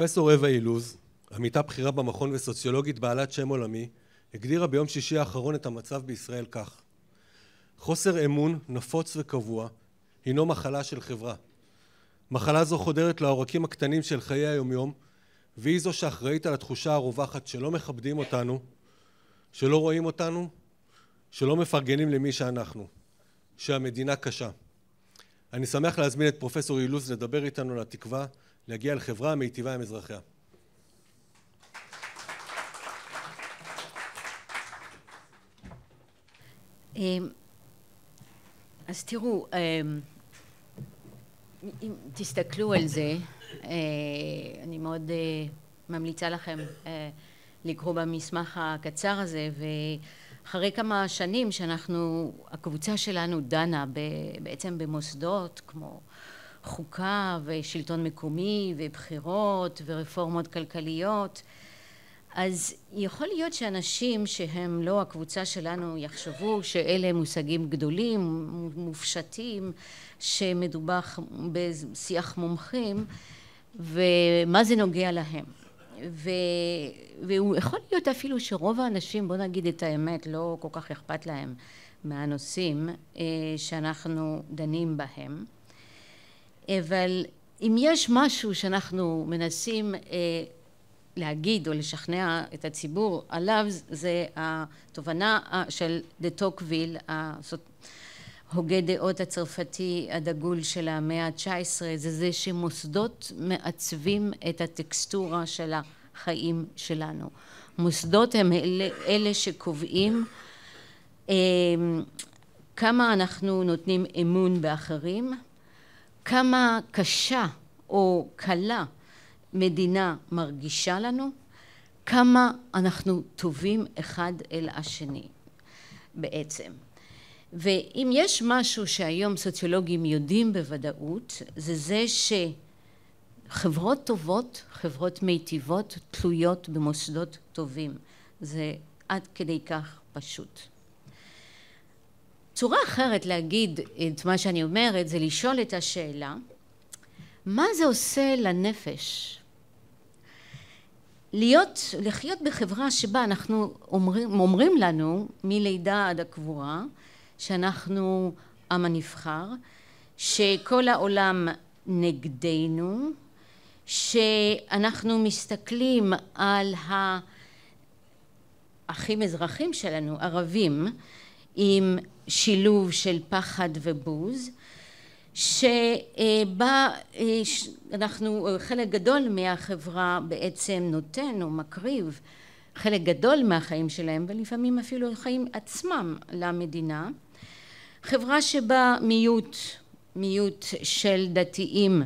פרופסור רבע אילוז, עמיתה בכירה במכון וסוציולוגית בעלת שם עולמי, הגדירה ביום שישי האחרון את המצב בישראל כך: חוסר אמון נפוץ וקבוע הינו מחלה של חברה. מחלה זו חודרת לעורקים הקטנים של חיי היומיום, והיא זו שאחראית על התחושה הרווחת שלא מכבדים אותנו, שלא רואים אותנו, שלא מפרגנים למי שאנחנו, שהמדינה קשה. אני שמח להזמין את פרופסור אילוז לדבר איתנו על התקווה להגיע לחברה מיטיבה עם אזרחיה. אמ, אז תראו, אמ, אם תסתכלו על זה, אה, אני מאוד אה, ממליצה לכם אה, לקרוא במסמך הקצר הזה, ואחרי כמה שנים שאנחנו, הקבוצה שלנו דנה בעצם במוסדות כמו חוקה ושלטון מקומי ובחירות ורפורמות כלכליות אז יכול להיות שאנשים שהם לא הקבוצה שלנו יחשבו שאלה מושגים גדולים, מופשטים, שמדובר בשיח מומחים ומה זה נוגע להם. ו... והוא יכול להיות אפילו שרוב האנשים, בוא נגיד את האמת, לא כל כך אכפת להם מהנושאים אה, שאנחנו דנים בהם. אבל אם יש משהו שאנחנו מנסים אה, להגיד או לשכנע את הציבור עליו זה התובנה אה, של דה טוקוויל, הוגה דעות הצרפתי הדגול של המאה ה-19, זה זה שמוסדות מעצבים את הטקסטורה של החיים שלנו. מוסדות הם אלה, אלה שקובעים אה, כמה אנחנו נותנים אמון באחרים כמה קשה או קלה מדינה מרגישה לנו, כמה אנחנו טובים אחד אל השני בעצם. ואם יש משהו שהיום סוציולוגים יודעים בוודאות, זה זה שחברות טובות, חברות מיטיבות, תלויות במוסדות טובים. זה עד כדי כך פשוט. צורה אחרת להגיד את מה שאני אומרת זה לשאול את השאלה מה זה עושה לנפש להיות, לחיות בחברה שבה אנחנו אומרים, אומרים לנו מלידה עד הקבורה שאנחנו עם הנבחר, שכל העולם נגדנו, שאנחנו מסתכלים על האחים אזרחים שלנו, ערבים, עם שילוב של פחד ובוז שבה אה, אנחנו אה, חלק גדול מהחברה בעצם נותן או מקריב חלק גדול מהחיים שלהם ולפעמים אפילו החיים עצמם למדינה חברה שבה מיעוט מיעוט של דתיים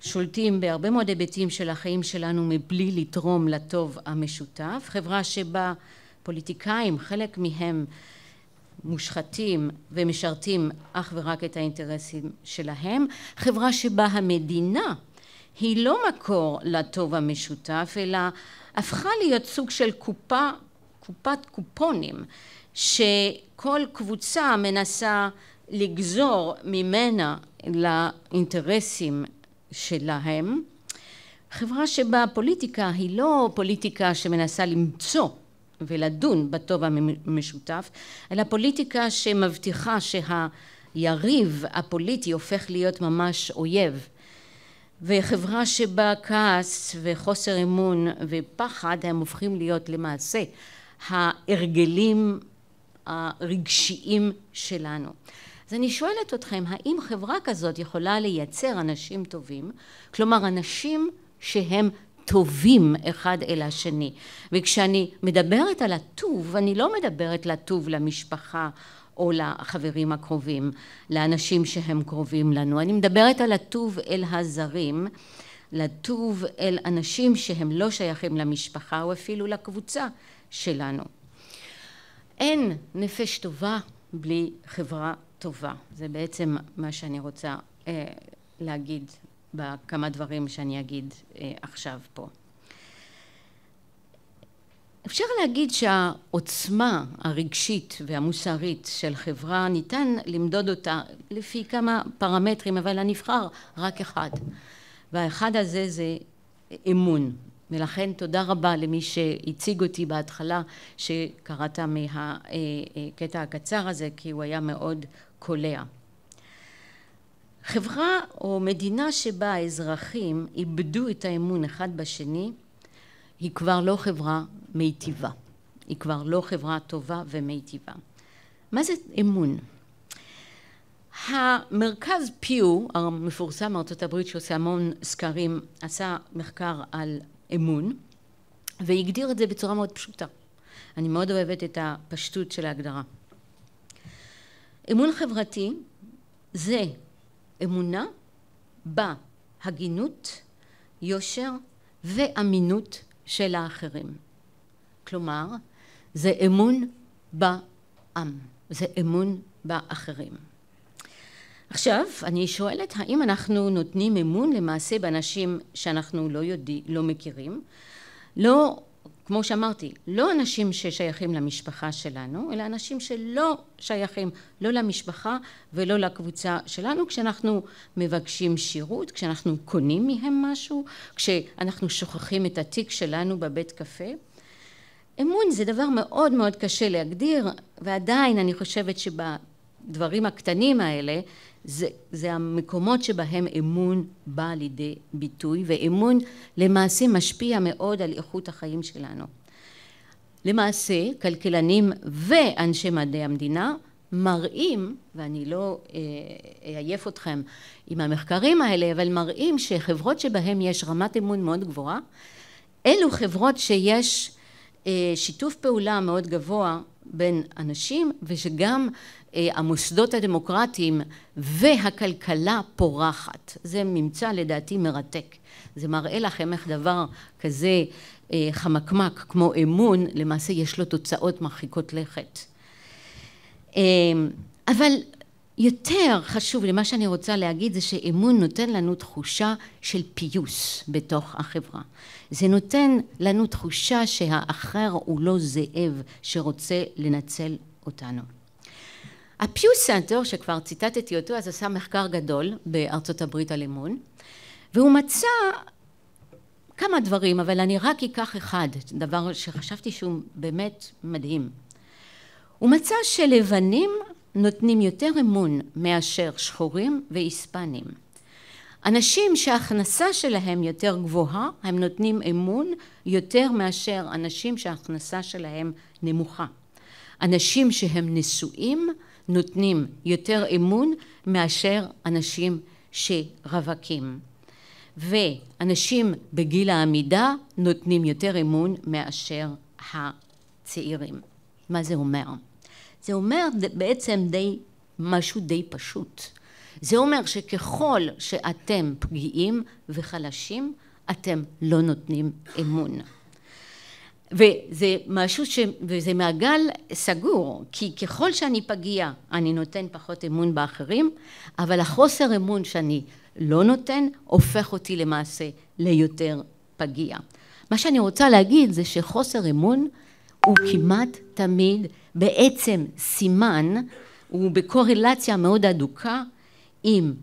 שולטים בהרבה מאוד היבטים של החיים שלנו מבלי לתרום לטוב המשותף, חברה שבה פוליטיקאים, חלק מהם מושחתים ומשרתים אך ורק את האינטרסים שלהם, חברה שבה המדינה היא לא מקור לטוב המשותף אלא הפכה להיות סוג של קופה, קופת קופונים שכל קבוצה מנסה לגזור ממנה לאינטרסים שלהם. חברה שבה הפוליטיקה היא לא פוליטיקה שמנסה למצוא ולדון בטוב המשותף, אלא פוליטיקה שמבטיחה שהיריב הפוליטי הופך להיות ממש אויב. וחברה שבה כעס וחוסר אמון ופחד הם הופכים להיות למעשה ההרגלים הרגשיים שלנו. אז אני שואלת אתכם, האם חברה כזאת יכולה לייצר אנשים טובים? כלומר, אנשים שהם טובים אחד אל השני. וכשאני מדברת על הטוב, אני לא מדברת לטוב למשפחה או לחברים הקרובים, לאנשים שהם קרובים לנו. אני מדברת על הטוב אל הזרים, לטוב אל אנשים שהם לא שייכים למשפחה או אפילו לקבוצה שלנו. אין נפש טובה בלי חברה טובה. זה בעצם מה שאני רוצה אה, להגיד בכמה דברים שאני אגיד אה, עכשיו פה. אפשר להגיד שהעוצמה הרגשית והמוסרית של חברה ניתן למדוד אותה לפי כמה פרמטרים אבל הנבחר רק אחד והאחד הזה זה אמון ולכן תודה רבה למי שהציג אותי בהתחלה שקראת מהקטע אה, אה, הקצר הזה כי הוא היה מאוד קולע חברה או מדינה שבה האזרחים איבדו את האמון אחד בשני היא כבר לא חברה מיטיבה, היא כבר לא חברה טובה ומיטיבה. מה זה אמון? המרכז פיו המפורסם מארצות הברית שעושה המון סקרים עשה מחקר על אמון והגדיר את זה בצורה מאוד פשוטה. אני מאוד אוהבת את הפשטות של ההגדרה. אמון חברתי זה אמונה בהגינות, יושר ואמינות של האחרים. כלומר, זה אמון בעם, זה אמון באחרים. עכשיו, אני שואלת האם אנחנו נותנים אמון למעשה באנשים שאנחנו לא יודעים, לא מכירים, לא כמו שאמרתי, לא אנשים ששייכים למשפחה שלנו, אלא אנשים שלא שייכים לא למשפחה ולא לקבוצה שלנו, כשאנחנו מבקשים שירות, כשאנחנו קונים מהם משהו, כשאנחנו שוכחים את התיק שלנו בבית קפה. אמון זה דבר מאוד מאוד קשה להגדיר, ועדיין אני חושבת שב... הדברים הקטנים האלה זה, זה המקומות שבהם אמון בא לידי ביטוי ואמון למעשה משפיע מאוד על איכות החיים שלנו. למעשה כלכלנים ואנשי מדעי המדינה מראים, ואני לא אה, אעייף אתכם עם המחקרים האלה, אבל מראים שחברות שבהן יש רמת אמון מאוד גבוהה, אלו חברות שיש אה, שיתוף פעולה מאוד גבוה בין אנשים ושגם אה, המוסדות הדמוקרטיים והכלכלה פורחת. זה ממצא לדעתי מרתק. זה מראה לכם איך דבר כזה אה, חמקמק כמו אמון, למעשה יש לו תוצאות מרחיקות לכת. אמ, אבל יותר חשוב למה שאני רוצה להגיד זה שאמון נותן לנו תחושה של פיוס בתוך החברה. זה נותן לנו תחושה שהאחר הוא לא זאב שרוצה לנצל אותנו. הפיו סנטר, שכבר ציטטתי אותו, אז עשה מחקר גדול בארצות הברית על אמון, והוא מצא כמה דברים, אבל אני רק אקח אחד, דבר שחשבתי שהוא באמת מדהים. הוא מצא שלבנים נותנים יותר אמון מאשר שחורים והיספנים. אנשים שההכנסה שלהם יותר גבוהה, הם נותנים אמון יותר מאשר אנשים שההכנסה שלהם נמוכה. אנשים שהם נשואים, נותנים יותר אמון מאשר אנשים שרווקים. ואנשים בגיל העמידה נותנים יותר אמון מאשר הצעירים. מה זה אומר? זה אומר בעצם די, משהו די פשוט. זה אומר שככל שאתם פגיעים וחלשים, אתם לא נותנים אמון. וזה משהו ש... וזה מעגל סגור, כי ככל שאני פגיע, אני נותן פחות אמון באחרים, אבל החוסר אמון שאני לא נותן, הופך אותי למעשה ליותר פגיע. מה שאני רוצה להגיד זה שחוסר אמון הוא כמעט תמיד בעצם סימן, הוא בקורלציה מאוד אדוקה עם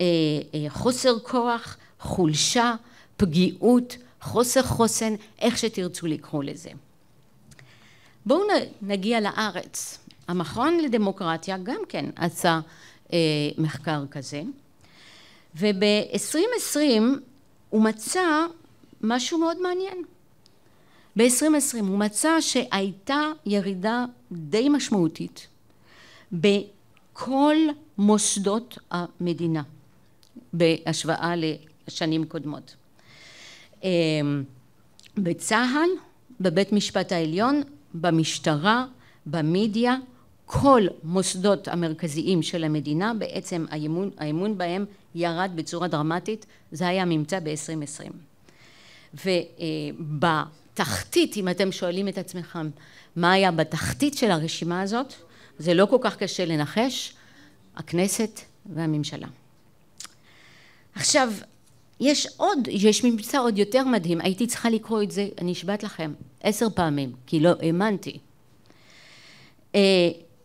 אה, אה, חוסר כוח, חולשה, פגיעות, חוסר חוסן, איך שתרצו לקרוא לזה. בואו נגיע לארץ. המכון לדמוקרטיה גם כן עשה אה, מחקר כזה, וב-2020 הוא מצא משהו מאוד מעניין. ב-2020 הוא מצא שהייתה ירידה די משמעותית בכל מוסדות המדינה בהשוואה לשנים קודמות. אמ, בצה"ל, בבית משפט העליון, במשטרה, במדיה, כל מוסדות המרכזיים של המדינה, בעצם האמון, האמון בהם ירד בצורה דרמטית, זה היה הממצא ב-2020. ובתחתית, אם אתם שואלים את עצמכם מה היה בתחתית של הרשימה הזאת, זה לא כל כך קשה לנחש, הכנסת והממשלה. עכשיו, יש עוד, יש ממצא עוד יותר מדהים, הייתי צריכה לקרוא את זה, אני אשבעת לכם, עשר פעמים, כי לא האמנתי. אה,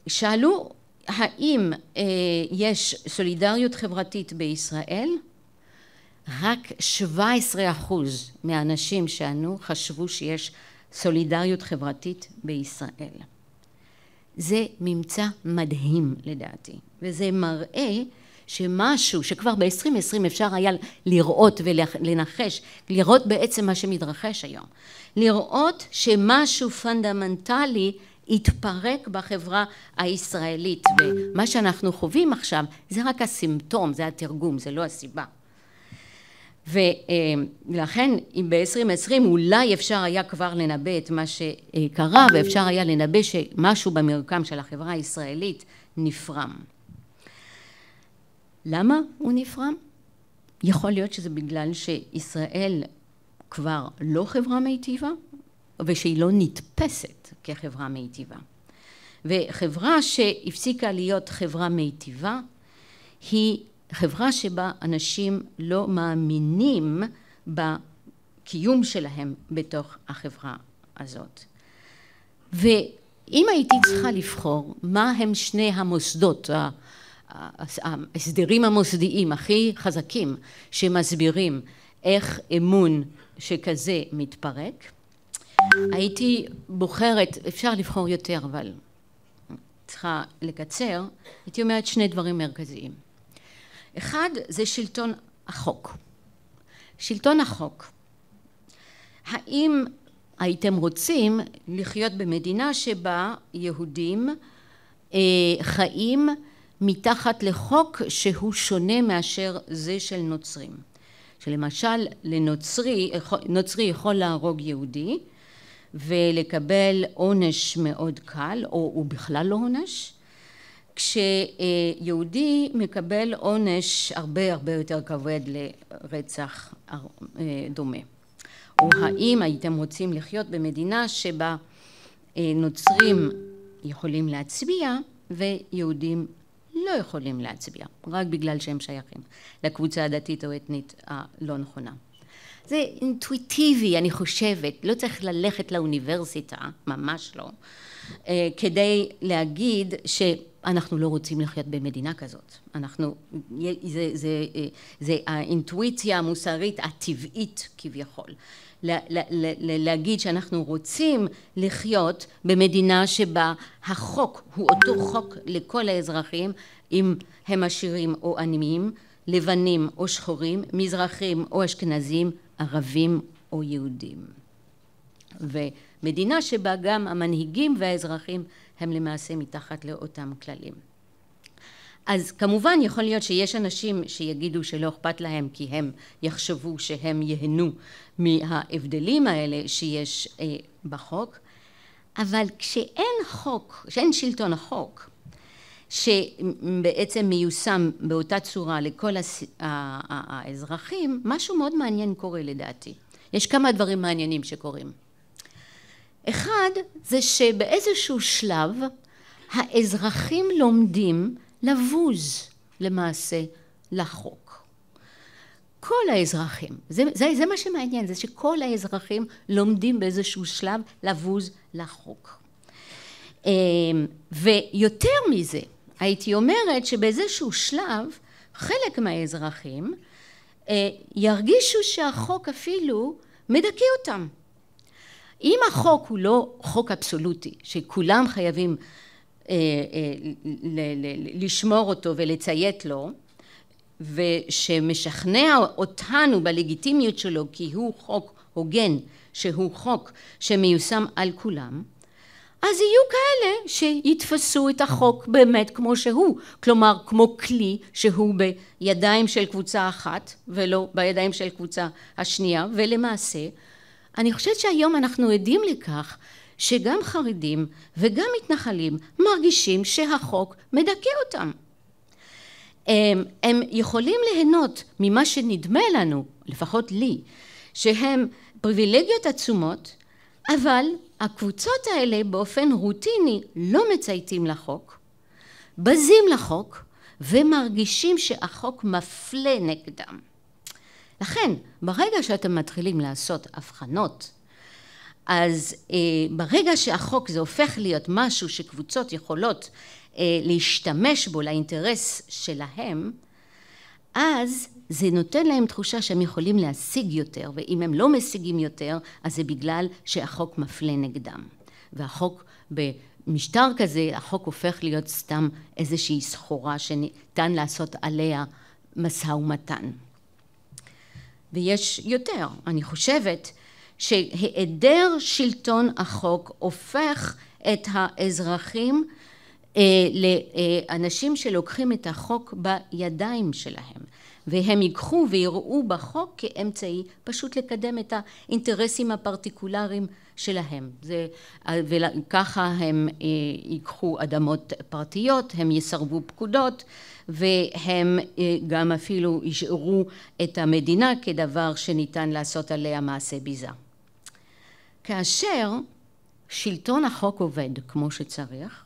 שאלו האם אה, יש סולידריות חברתית בישראל? רק 17 אחוז מהאנשים שענו חשבו שיש סולידריות חברתית בישראל. זה ממצא מדהים לדעתי, וזה מראה שמשהו שכבר ב-2020 אפשר היה לראות ולנחש, לראות בעצם מה שמתרחש היום, לראות שמשהו פונדמנטלי התפרק בחברה הישראלית, ומה שאנחנו חווים עכשיו זה רק הסימפטום, זה התרגום, זה לא הסיבה. ולכן אם ב-2020 אולי אפשר היה כבר לנבא את מה שקרה ואפשר היה לנבא שמשהו במרקם של החברה הישראלית נפרם. למה הוא נפרם? יכול להיות שזה בגלל שישראל כבר לא חברה מיטיבה ושהיא לא נתפסת כחברה מיטיבה. וחברה שהפסיקה להיות חברה מיטיבה היא חברה שבה אנשים לא מאמינים בקיום שלהם בתוך החברה הזאת. ואם הייתי צריכה לבחור מה הם שני המוסדות ההסדרים המוסדיים הכי חזקים שמסבירים איך אמון שכזה מתפרק. הייתי בוחרת, אפשר לבחור יותר אבל צריכה לקצר, הייתי אומרת שני דברים מרכזיים. אחד זה שלטון החוק. שלטון החוק. האם הייתם רוצים לחיות במדינה שבה יהודים אה, חיים מתחת לחוק שהוא שונה מאשר זה של נוצרים. שלמשל לנוצרי, נוצרי יכול להרוג יהודי ולקבל עונש מאוד קל, או הוא בכלל לא עונש, כשיהודי מקבל עונש הרבה הרבה יותר כבד לרצח אה, דומה. או האם הייתם רוצים לחיות במדינה שבה אה, נוצרים יכולים להצביע ויהודים לא יכולים להצביע, רק בגלל שהם שייכים לקבוצה הדתית או אתנית הלא נכונה. זה אינטואיטיבי, אני חושבת, לא צריך ללכת לאוניברסיטה, ממש לא, אה, כדי להגיד שאנחנו לא רוצים לחיות במדינה כזאת. אנחנו, זה, זה, זה, אה, זה האינטואיציה המוסרית הטבעית כביכול. להגיד שאנחנו רוצים לחיות במדינה שבה החוק הוא אותו חוק לכל האזרחים אם הם עשירים או עניים, לבנים או שחורים, מזרחים או אשכנזים, ערבים או יהודים. ומדינה שבה גם המנהיגים והאזרחים הם למעשה מתחת לאותם כללים. אז כמובן יכול להיות שיש אנשים שיגידו שלא אכפת להם כי הם יחשבו שהם ייהנו מההבדלים האלה שיש אה, בחוק, אבל כשאין חוק, כשאין שלטון החוק, שבעצם מיושם באותה צורה לכל הס... האזרחים, משהו מאוד מעניין קורה לדעתי. יש כמה דברים מעניינים שקורים. אחד זה שבאיזשהו שלב האזרחים לומדים לבוז למעשה לחוק. כל האזרחים, זה, זה, זה מה שמעניין, זה שכל האזרחים לומדים באיזשהו שלב לבוז לחוק. אמ, ויותר מזה, הייתי אומרת שבאיזשהו שלב חלק מהאזרחים אה, ירגישו שהחוק אפילו מדכא אותם. אם החוק הוא לא חוק אבסולוטי, שכולם חייבים אה, אה, לשמור אותו ולציית לו ושמשכנע אותנו בלגיטימיות שלו כי הוא חוק הוגן שהוא חוק שמיושם על כולם אז יהיו כאלה שיתפסו את החוק באמת כמו שהוא, כלומר כמו כלי שהוא בידיים של קבוצה אחת ולא בידיים של קבוצה השנייה, ולמעשה אני חושבת שהיום אנחנו עדים לכך שגם חרדים וגם מתנחלים מרגישים שהחוק מדכא אותם. הם, הם יכולים ליהנות ממה שנדמה לנו, לפחות לי, שהם פריבילגיות עצומות, אבל הקבוצות האלה באופן רוטיני לא מצייתים לחוק, בזים לחוק ומרגישים שהחוק מפלה נגדם. לכן, ברגע שאתם מתחילים לעשות הבחנות אז אה, ברגע שהחוק זה הופך להיות משהו שקבוצות יכולות אה, להשתמש בו לאינטרס שלהם, אז זה נותן להם תחושה שהם יכולים להשיג יותר, ואם הם לא משיגים יותר, אז זה בגלל שהחוק מפלה נגדם. והחוק במשטר כזה, החוק הופך להיות סתם איזושהי סחורה שניתן לעשות עליה משא ומתן. ויש יותר, אני חושבת שהיעדר שלטון החוק הופך את האזרחים אה, לאנשים שלוקחים את החוק בידיים שלהם והם ייקחו ויראו בחוק כאמצעי פשוט לקדם את האינטרסים הפרטיקולריים שלהם זה, אה, וככה הם אה, ייקחו אדמות פרטיות, הם יסרבו פקודות והם אה, גם אפילו ישארו את המדינה כדבר שניתן לעשות עליה מעשה ביזה כאשר שלטון החוק עובד כמו שצריך,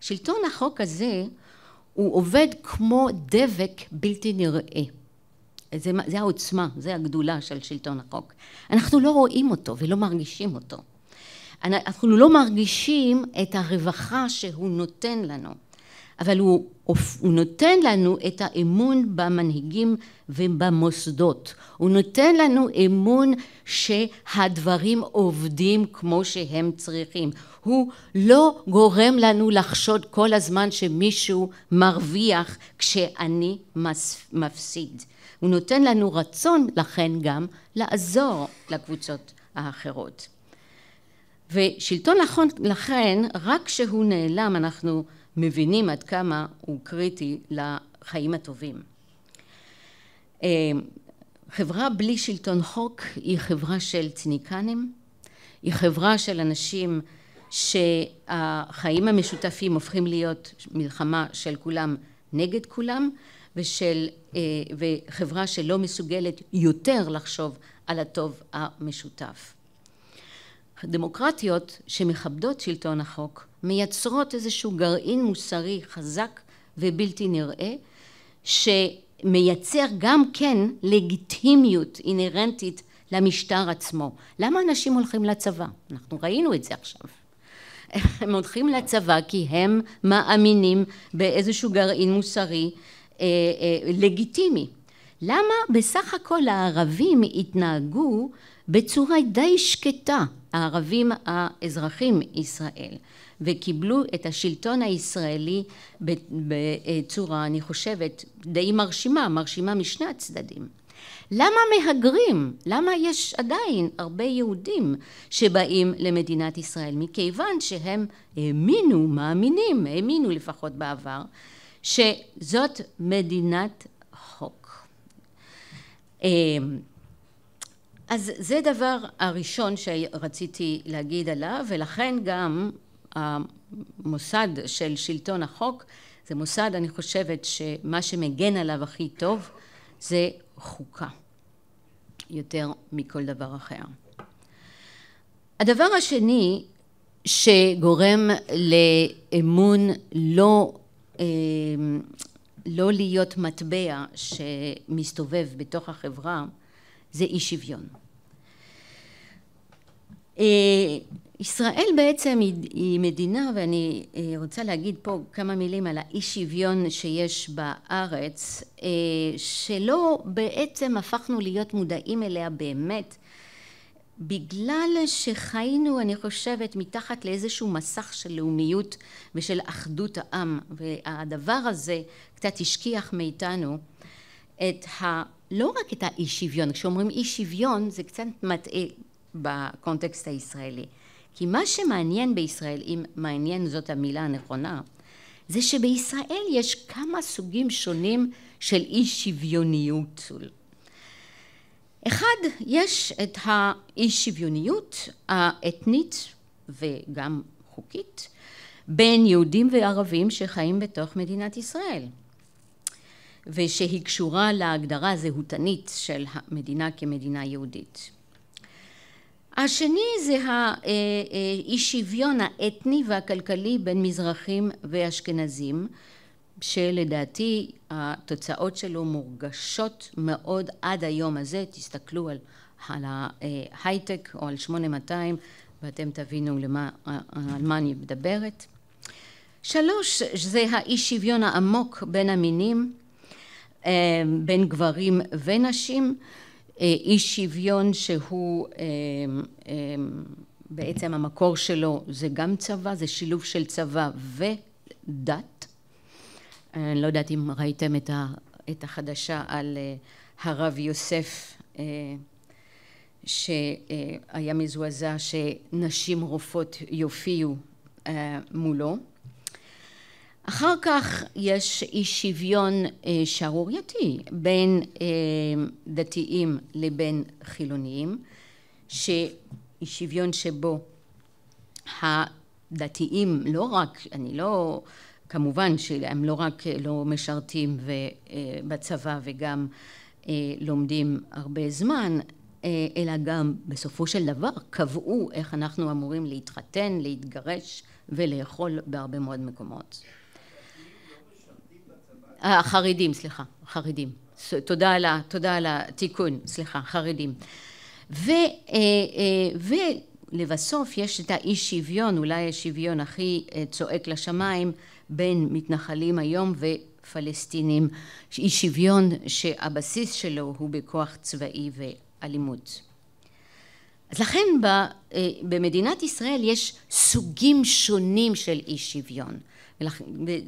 שלטון החוק הזה הוא עובד כמו דבק בלתי נראה. זה, זה העוצמה, זה הגדולה של שלטון החוק. אנחנו לא רואים אותו ולא מרגישים אותו. אנחנו לא מרגישים את הרווחה שהוא נותן לנו. אבל הוא, הוא נותן לנו את האמון במנהיגים ובמוסדות. הוא נותן לנו אמון שהדברים עובדים כמו שהם צריכים. הוא לא גורם לנו לחשוד כל הזמן שמישהו מרוויח כשאני מפסיד. הוא נותן לנו רצון לכן גם לעזור לקבוצות האחרות. ושלטון לכן, נכון, לכן רק כשהוא נעלם אנחנו מבינים עד כמה הוא קריטי לחיים הטובים. אה, חברה בלי שלטון חוק היא חברה של ציניקנים, היא חברה של אנשים שהחיים המשותפים הופכים להיות מלחמה של כולם נגד כולם ושל, אה, וחברה שלא מסוגלת יותר לחשוב על הטוב המשותף. דמוקרטיות שמכבדות שלטון החוק מייצרות איזשהו גרעין מוסרי חזק ובלתי נראה שמייצר גם כן לגיטימיות אינהרנטית למשטר עצמו. למה אנשים הולכים לצבא? אנחנו ראינו את זה עכשיו. הם הולכים לצבא כי הם מאמינים באיזשהו גרעין מוסרי אה, אה, לגיטימי. למה בסך הכל הערבים התנהגו בצורה די שקטה, הערבים האזרחים ישראל. וקיבלו את השלטון הישראלי בצורה, אה, אני חושבת, די מרשימה, מרשימה משני הצדדים. למה מהגרים? למה יש עדיין הרבה יהודים שבאים למדינת ישראל? מכיוון שהם האמינו, מאמינים, האמינו לפחות בעבר, שזאת מדינת חוק. אמ, אז זה דבר הראשון שרציתי להגיד עליו, ולכן גם המוסד של שלטון החוק זה מוסד אני חושבת שמה שמגן עליו הכי טוב זה חוקה יותר מכל דבר אחר. הדבר השני שגורם לאמון לא, אמ, לא להיות מטבע שמסתובב בתוך החברה זה אי שוויון. אה, ישראל בעצם היא, היא מדינה, ואני אה, רוצה להגיד פה כמה מילים על האי שוויון שיש בארץ, אה, שלא בעצם הפכנו להיות מודעים אליה באמת, בגלל שחיינו, אני חושבת, מתחת לאיזשהו מסך של לאומיות ושל אחדות העם, והדבר הזה קצת השכיח מאיתנו את ה... לא רק את האי שוויון, כשאומרים אי שוויון זה קצת מטעה בקונטקסט הישראלי. כי מה שמעניין בישראל, אם מעניין זאת המילה הנכונה, זה שבישראל יש כמה סוגים שונים של אי שוויוניות. אחד, יש את האי שוויוניות האתנית וגם חוקית בין יהודים וערבים שחיים בתוך מדינת ישראל. ושהיא קשורה להגדרה הזהותנית של המדינה כמדינה יהודית. השני זה האי אה, אה, שוויון האתני והכלכלי בין מזרחים ואשכנזים, שלדעתי התוצאות שלו מורגשות מאוד עד היום הזה, תסתכלו על, על ההייטק אה, או על 8200 ואתם תבינו למה, על מה אני מדברת. שלוש, זה האי שוויון העמוק בין המינים, בין גברים ונשים. אה, אי שוויון שהוא אה, אה, בעצם המקור שלו זה גם צבא, זה שילוב של צבא ודת. אני אה, לא יודעת אם ראיתם את ה, את החדשה על אה, הרב יוסף אה, שהיה מזועזע שנשים רופאות יופיעו אה, מולו אחר כך יש אי שוויון אה, שערורייתי בין אה, דתיים לבין חילוניים, שאי שוויון שבו הדתיים לא רק, אני לא, כמובן שהם לא רק אה, לא משרתים ו, אה, בצבא וגם אה, לומדים הרבה זמן, אה, אלא גם בסופו של דבר קבעו איך אנחנו אמורים להתחתן, להתגרש ולאכול בהרבה מאוד מקומות. אה, החרדים, סליחה, חרדים. תודה על, ה, תודה על התיקון, סליחה, חרדים. ו, אה, אה, ולבסוף יש את האי שוויון, אולי השוויון הכי צועק לשמיים, בין מתנחלים היום ופלסטינים, אי שוויון שהבסיס שלו הוא בכוח צבאי ואלימות. אז לכן ב, אה, במדינת ישראל יש סוגים שונים של אי שוויון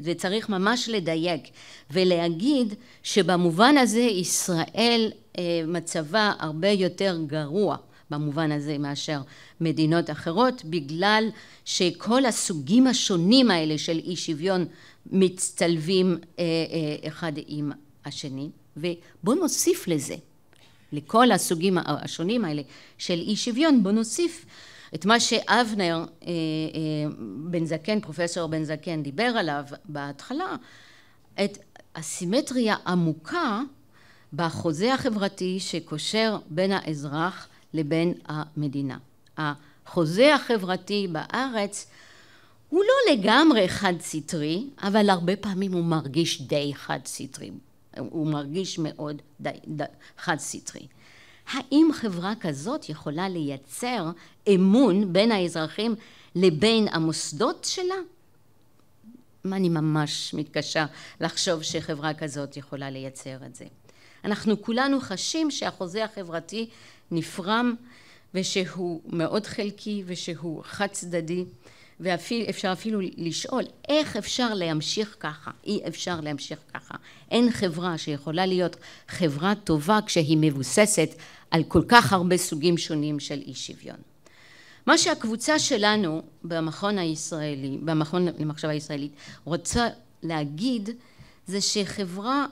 וצריך ממש לדייק ולהגיד שבמובן הזה ישראל אה, מצבה הרבה יותר גרוע במובן הזה מאשר מדינות אחרות בגלל שכל הסוגים השונים האלה של אי שוויון מצטלבים אה, אחד עם השני ובואו נוסיף לזה לכל הסוגים השונים האלה של אי שוויון, בוא נוסיף את מה שאבנר אה, אה, בן זקן, פרופסור בן זקן דיבר עליו בהתחלה, את הסימטריה עמוקה בחוזה החברתי שקושר בין האזרח לבין המדינה. החוזה החברתי בארץ הוא לא לגמרי חד סטרי, אבל הרבה פעמים הוא מרגיש די חד סטרי. הוא מרגיש מאוד די, די, חד סטרי. האם חברה כזאת יכולה לייצר אמון בין האזרחים לבין המוסדות שלה? אני ממש מתקשה לחשוב שחברה כזאת יכולה לייצר את זה. אנחנו כולנו חשים שהחוזה החברתי נפרם ושהוא מאוד חלקי ושהוא חד צדדי ואפשר אפילו לשאול איך אפשר להמשיך ככה, אי אפשר להמשיך ככה. אין חברה שיכולה להיות חברה טובה כשהיא מבוססת על כל כך הרבה סוגים שונים של אי שוויון. מה שהקבוצה שלנו במכון הישראלי, במכון למחשבה הישראלית, רוצה להגיד זה שחברה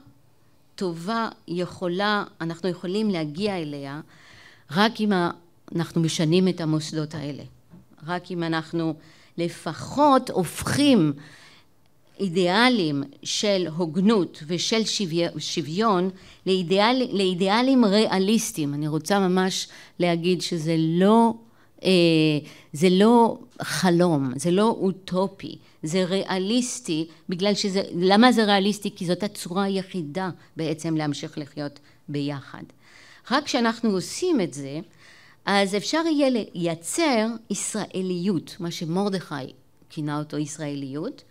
טובה יכולה, אנחנו יכולים להגיע אליה רק אם אנחנו משנים את המוסדות האלה. רק אם אנחנו לפחות הופכים אידיאלים של הוגנות ושל שוויון לאידיאל, לאידיאלים ריאליסטיים. אני רוצה ממש להגיד שזה לא, אה, זה לא חלום, זה לא אוטופי, זה ריאליסטי, בגלל שזה, למה זה ריאליסטי? כי זאת הצורה היחידה בעצם להמשיך לחיות ביחד. רק כשאנחנו עושים את זה, אז אפשר יהיה לייצר ישראליות, מה שמרדכי כינה אותו ישראליות.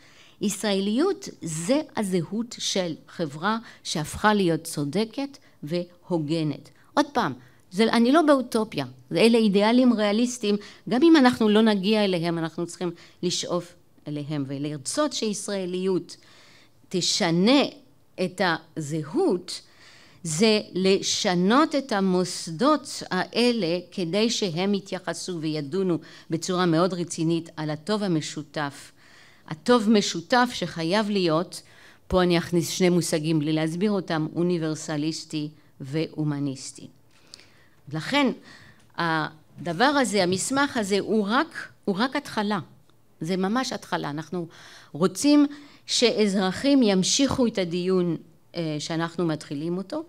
ישראליות זה הזהות של חברה שהפכה להיות צודקת והוגנת. עוד פעם, זה, אני לא באוטופיה, אלה אידיאלים ריאליסטיים, גם אם אנחנו לא נגיע אליהם, אנחנו צריכים לשאוף אליהם ולרצות שישראליות תשנה את הזהות זה לשנות את המוסדות האלה כדי שהם יתייחסו וידונו בצורה מאוד רצינית על הטוב המשותף. הטוב משותף שחייב להיות, פה אני אכניס שני מושגים בלי להסביר אותם, אוניברסליסטי והומניסטי. לכן הדבר הזה, המסמך הזה הוא רק, הוא רק התחלה, זה ממש התחלה, אנחנו רוצים שאזרחים ימשיכו את הדיון אה, שאנחנו מתחילים אותו,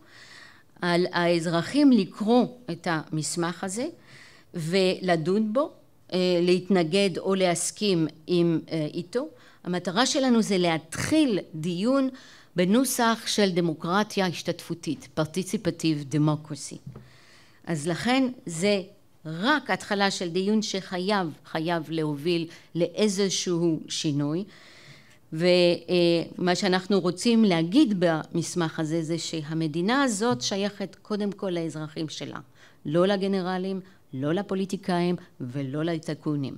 על האזרחים לקרוא את המסמך הזה ולדון בו, אה, להתנגד או להסכים עם, אה, איתו. המטרה שלנו זה להתחיל דיון בנוסח של דמוקרטיה השתתפותית, Participative Democracy. אז לכן זה רק התחלה של דיון שחייב, חייב להוביל לאיזשהו שינוי. ומה שאנחנו רוצים להגיד במסמך הזה זה שהמדינה הזאת שייכת קודם כל לאזרחים שלה, לא לגנרלים, לא לפוליטיקאים ולא לטייקונים.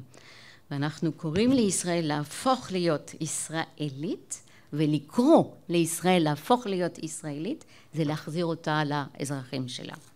ואנחנו קוראים לישראל להפוך להיות ישראלית ולקרוא לישראל להפוך להיות ישראלית זה להחזיר אותה לאזרחים שלה.